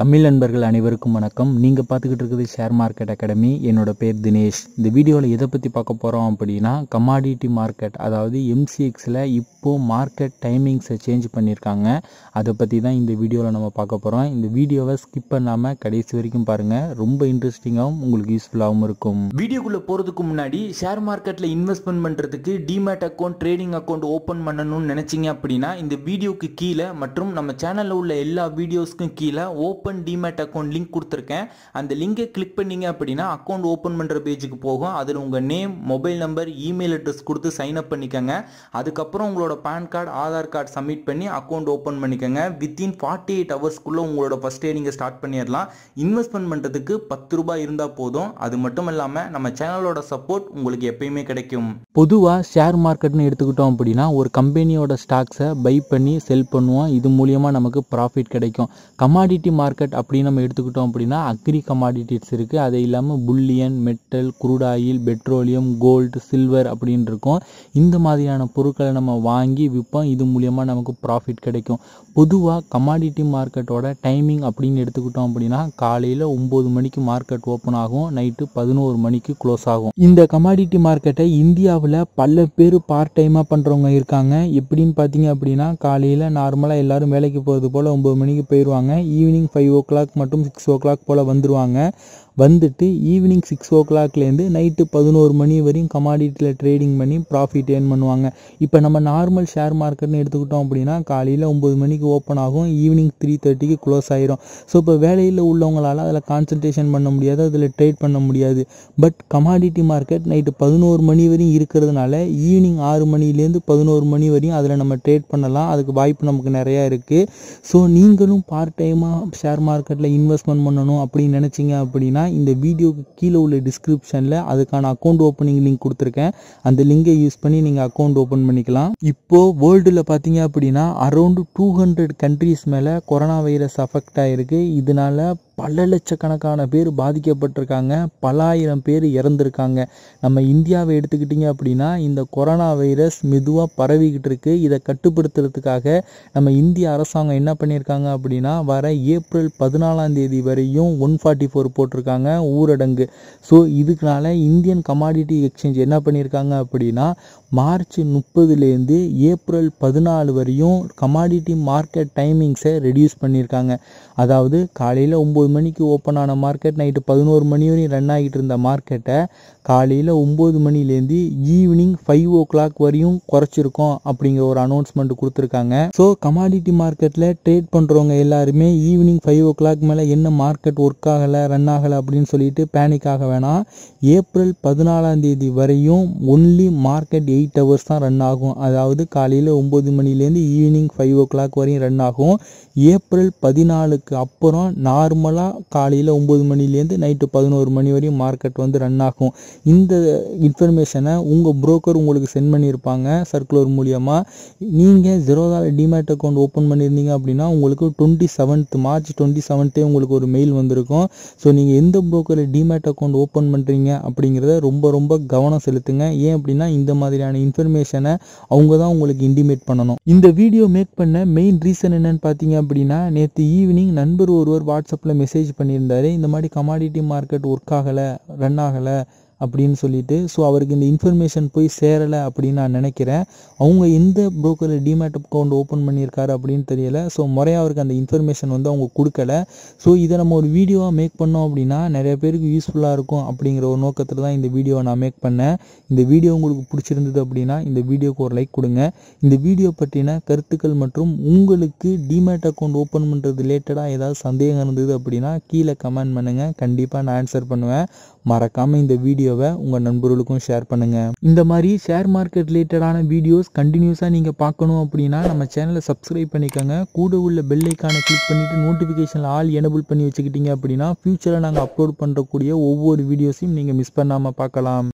தமிழ் நண்பர்கள் அனைவருக்கும் வணக்கம் நீங்கள் பார்த்துக்கிட்டு இருக்குது ஷேர் மார்க்கெட் அகாடமி என்னோட பேர் தினேஷ் இந்த வீடியோவில் எதை பற்றி பார்க்க போகிறோம் அப்படின்னா கமாடிட்டி மார்க்கெட் அதாவது எம்சிஎக்ஸில் இப்போது மார்க்கெட் டைமிங்ஸை சேஞ்ச் பண்ணியிருக்காங்க அதை பற்றி தான் இந்த வீடியோவில் நம்ம பார்க்க போகிறோம் இந்த வீடியோவை ஸ்கிப் பண்ணாமல் கடைசி வரைக்கும் பாருங்கள் ரொம்ப இன்ட்ரெஸ்டிங்காகவும் உங்களுக்கு யூஸ்ஃபுல்லாகவும் இருக்கும் வீடியோக்குள்ளே போகிறதுக்கு முன்னாடி ஷேர் மார்க்கெட்டில் இன்வெஸ்ட்மெண்ட் பண்ணுறதுக்கு demat account trading account open பண்ணணும்னு நினச்சிங்க அப்படின்னா இந்த வீடியோக்கு கீழே மற்றும் நம்ம சேனலில் உள்ள எல்லா வீடியோஸ்க்கும் கீழே open open demat account link கொடுத்துருக்கேன் அந்த லிங்கை கிளிக் பண்ணிங்க அப்படின்னா அக்கௌண்ட் ஓப்பன் பண்ணுற பேஜுக்கு போகும் அதில் உங்கள் name mobile number email address கொடுத்து சைன் அப் பண்ணிக்கோங்க அதுக்கப்புறம் உங்களோட PAN card Aadhaar card submit பண்ணி அக்கௌண்ட் ஓப்பன் பண்ணிக்கோங்க வித்தின் ஃபார்ட்டி எயிட் ஹவர்ஸ்க்குள்ளே உங்களோட ஃபஸ்ட் டே நீங்கள் ஸ்டார்ட் பண்ணிடலாம் இன்வெஸ்ட்மெண்ட் பண்ணுறதுக்கு பத்து ரூபாய் இருந்தால் போதும் அது மட்டும் இல்லாமல் நம்ம சேனலோட சப்போர்ட் உங்களுக்கு எப்பயுமே கிடைக்கும் பொதுவாக ஷேர் மார்க்கெட்னு எடுத்துக்கிட்டோம் அப்படின்னா ஒரு கம்பெனியோட ஸ்டாக்ஸை பை பண்ணி செல் பண்ணுவோம் இது மூலியமாக நமக்கு ப்ராஃபிட் கிடைக்கும் கமாடிட்டி மார்க்கெட் மார்க்கெட் அப்படின்னு நம்ம எடுத்துக்கிட்டோம் அப்படின்னா அக்ரி கமாடிட்டிஸ் இருக்குது அது இல்லாமல் bullion metal crude oil petroleum gold silver அப்படின்னு இருக்கும் இந்த மாதிரியான பொருட்களை நம்ம வாங்கி விற்போம் இது மூலியமாக நமக்கு ப்ராஃபிட் கிடைக்கும் பொதுவாக கமாடிட்டி மார்க்கெட்டோட டைமிங் அப்படின்னு எடுத்துக்கிட்டோம் அப்படின்னா காலையில் ஒம்பது மணிக்கு மார்க்கெட் ஓப்பன் ஆகும் நைட்டு பதினோரு மணிக்கு க்ளோஸ் ஆகும் இந்த கமாடிட்டி மார்க்கெட்டை இந்தியாவில் பல பேர் பார்ட் டைமாக பண்ணுறவங்க இருக்காங்க எப்படின்னு பார்த்தீங்க அப்படின்னா காலையில் நார்மலாக எல்லோரும் வேலைக்கு போகிறது போல் ஒம்பது மணிக்கு போயிடுவாங்க evening five five o'clock மற்றும் சிக்ஸ் ஓ கிளாக் போல் வந்துடுவாங்க வந்துட்டு ஈவினிங் சிக்ஸ் ஓ கிளாக்லேருந்து நைட்டு பதினோரு மணி வரையும் கமாடிட்டியில் ட்ரேடிங் பண்ணி ப்ராஃபிட் ஏர்ன் பண்ணுவாங்க இப்போ நம்ம நார்மல் ஷேர் மார்க்கெட்னு எடுத்துக்கிட்டோம் அப்படின்னா காலையில் ஒம்பது மணிக்கு ஓப்பன் ஆகும் ஈவினிங் த்ரீ தேர்ட்டிக்கு க்ளோஸ் ஆகிரும் ஸோ இப்போ வேலையில் உள்ளவங்களால் அதில் கான்சன்ட்ரேஷன் பண்ண முடியாது அதில் ட்ரேட் பண்ண முடியாது பட் கமாடிட்டி மார்க்கெட் நைட்டு பதினோரு மணி வரையும் இருக்கிறதுனால ஈவினிங் ஆறு மணிலேருந்து பதினோரு மணி வரையும் அதில் நம்ம ட்ரேட் பண்ணலாம் அதுக்கு வாய்ப்பு நமக்கு நிறையா இருக்குது ஸோ நீங்களும் பார்ட் டைமாக ஷேர் மார்க்கெட்டில் இன்வெஸ்ட்மெண்ட் பண்ணணும் அப்படின்னு நினச்சிங்க அப்படின்னா இந்த வீடியோக்கு கீழே உள்ள டிஸ்கிரிப்ஷனில் அதுக்கான அக்கௌண்ட் ஓப்பனிங் லிங்க் கொடுத்துருக்கேன் அந்த லிங்கை யூஸ் பண்ணி நீங்கள் அக்கௌண்ட் ஓப்பன் பண்ணிக்கலாம் இப்போது வேர்ல்டில் பார்த்தீங்க அப்படின்னா அரௌண்டு டூ ஹண்ட்ரட் கண்ட்ரீஸ் மேலே கொரோனா வைரஸ் அஃபெக்ட் ஆகிருக்கு இதனால் பல லட்சக்கணக்கான பேர் பாதிக்கப்பட்டிருக்காங்க பல ஆயிரம் பேர் இறந்துருக்காங்க நம்ம இந்தியாவை எடுத்துக்கிட்டிங்க அப்படின்னா இந்த கொரோனா வைரஸ் மெதுவாக பரவிக்கிட்டு இருக்கு இதை கட்டுப்படுத்துறதுக்காக நம்ம இந்திய அரசாங்கம் என்ன பண்ணியிருக்காங்க அப்படின்னா வர ஏப்ரல் பதினாலாம் தேதி வரையும் ஒன் ஃபார்ட்டி ஃபோர் போட்டிருக்காங்க ஊரடங்கு ஸோ இதுக்குனால இந்தியன் கமாடிட்டி எக்ஸ்சேஞ்ச் என்ன பண்ணியிருக்காங்க அப்படின்னா மார்ச் முப்பதுலேருந்து ஏப்ரல் பதினாலு வரையும் கமாடிட்டி மார்க்கெட் டைமிங்ஸை ரெடியூஸ் பண்ணியிருக்காங்க அதாவது காலையில் ஒம்பது ஒம்பது மணிக்கு ஓப்பன் ஆன மார்க்கெட் நைட்டு பதினோரு மணி வரையும் ரன் ஆகிட்டு இருந்த மார்க்கெட்டை காலையில் ஒம்பது மணிலேருந்து ஈவினிங் ஃபைவ் ஓ கிளாக் வரையும் குறைச்சிருக்கோம் அப்படிங்கிற ஒரு அனௌன்ஸ்மெண்ட் கொடுத்துருக்காங்க ஸோ கமாடிட்டி மார்க்கெட்டில் ட்ரேட் பண்ணுறவங்க எல்லாருமே ஈவினிங் ஃபைவ் ஓ கிளாக் மேலே என்ன மார்க்கெட் ஒர்க் ஆகலை ரன் ஆகலை அப்படின்னு சொல்லிட்டு பேனிக் ஆக வேணாம் ஏப்ரல் பதினாலாம் தேதி வரையும் ஒன்லி மார்க்கெட் எயிட் ஹவர்ஸ் தான் ரன் ஆகும் அதாவது காலையில் ஒம்பது மணிலேருந்து ஈவினிங் ஃபைவ் ஓ கிளாக் வரையும் ரன் ஆகும் ஏப்ரல் பதினாலுக்கு அப்புறம் நார்மலாக நாளாக காலையில் ஒம்பது மணிலேருந்து நைட்டு பதினோரு மணி வரையும் மார்க்கெட் வந்து ரன் ஆகும் இந்த இன்ஃபர்மேஷனை உங்கள் புரோக்கர் உங்களுக்கு சென்ட் பண்ணியிருப்பாங்க சர்க்குலர் மூலியமாக நீங்கள் ஜெரோதாவில் டிமேட் அக்கௌண்ட் ஓப்பன் பண்ணியிருந்தீங்க அப்படின்னா உங்களுக்கு டுவெண்ட்டி செவன்த் மார்ச் டுவெண்ட்டி செவன்த்தே உங்களுக்கு ஒரு மெயில் வந்திருக்கும் ஸோ நீங்கள் எந்த புரோக்கரில் டிமேட் அக்கௌண்ட் ஓப்பன் பண்ணுறீங்க அப்படிங்கிறத ரொம்ப ரொம்ப கவனம் செலுத்துங்க ஏன் அப்படின்னா இந்த மாதிரியான இன்ஃபர்மேஷனை அவங்க தான் உங்களுக்கு இன்டிமேட் பண்ணணும் இந்த வீடியோ மேக் பண்ண மெயின் ரீசன் என்னன்னு பார்த்தீங்க அப்படின்னா நேற்று ஈவினிங் நண்பர் ஒருவர் வாட்ஸ்அப்பில் மெசேஜ் பண்ணியிருந்தார் இந்த மாதிரி கமாடிட்டி மார்க்கெட் ஒர்க் ஆகலை ரன் ஆகலை அப்படின்னு சொல்லிட்டு ஸோ அவருக்கு இந்த இன்ஃபர்மேஷன் போய் சேரலை அப்படின்னு நான் நினைக்கிறேன் அவங்க எந்த ப்ரோக்கரில் டிமேட் அக்கௌண்ட் ஓப்பன் பண்ணியிருக்காரு அப்படின்னு தெரியல ஸோ முறையாக அவருக்கு அந்த இன்ஃபர்மேஷன் வந்து அவங்க கொடுக்கல ஸோ இதை நம்ம ஒரு வீடியோவாக மேக் பண்ணோம் அப்படின்னா நிறைய பேருக்கு யூஸ்ஃபுல்லாக இருக்கும் அப்படிங்கிற ஒரு நோக்கத்தில் தான் இந்த வீடியோவை நான் மேக் பண்ணேன் இந்த வீடியோ உங்களுக்கு பிடிச்சிருந்தது அப்படின்னா இந்த வீடியோக்கு ஒரு லைக் கொடுங்க இந்த வீடியோ பற்றின கருத்துக்கள் மற்றும் உங்களுக்கு டிமேட் அக்கௌண்ட் ஓப்பன் பண்ணுறது ரிலேட்டடாக ஏதாவது சந்தேகம் இருந்தது அப்படின்னா கீழே கமெண்ட் பண்ணுங்கள் கண்டிப்பாக நான் ஆன்சர் பண்ணுவேன் மறக்காமல் இந்த வீடியோ வீடியோவை உங்கள் நண்பர்களுக்கும் ஷேர் பண்ணுங்கள் இந்த மாதிரி ஷேர் மார்க்கெட் ரிலேட்டடான வீடியோஸ் கண்டினியூஸாக நீங்கள் பார்க்கணும் அப்படின்னா நம்ம சேனலை சப்ஸ்கிரைப் பண்ணிக்கோங்க கூட உள்ள பெல்லைக்கான கிளிக் பண்ணிவிட்டு நோட்டிஃபிகேஷனில் ஆல் எனபிள் பண்ணி வச்சுக்கிட்டீங்க அப்படின்னா ஃப்யூச்சரில் நாங்கள் அப்லோட் பண்ணுறக்கூடிய ஒவ்வொரு வீடியோஸையும் நீங்கள் மிஸ் பண்ணாமல் பார்க்கலாம்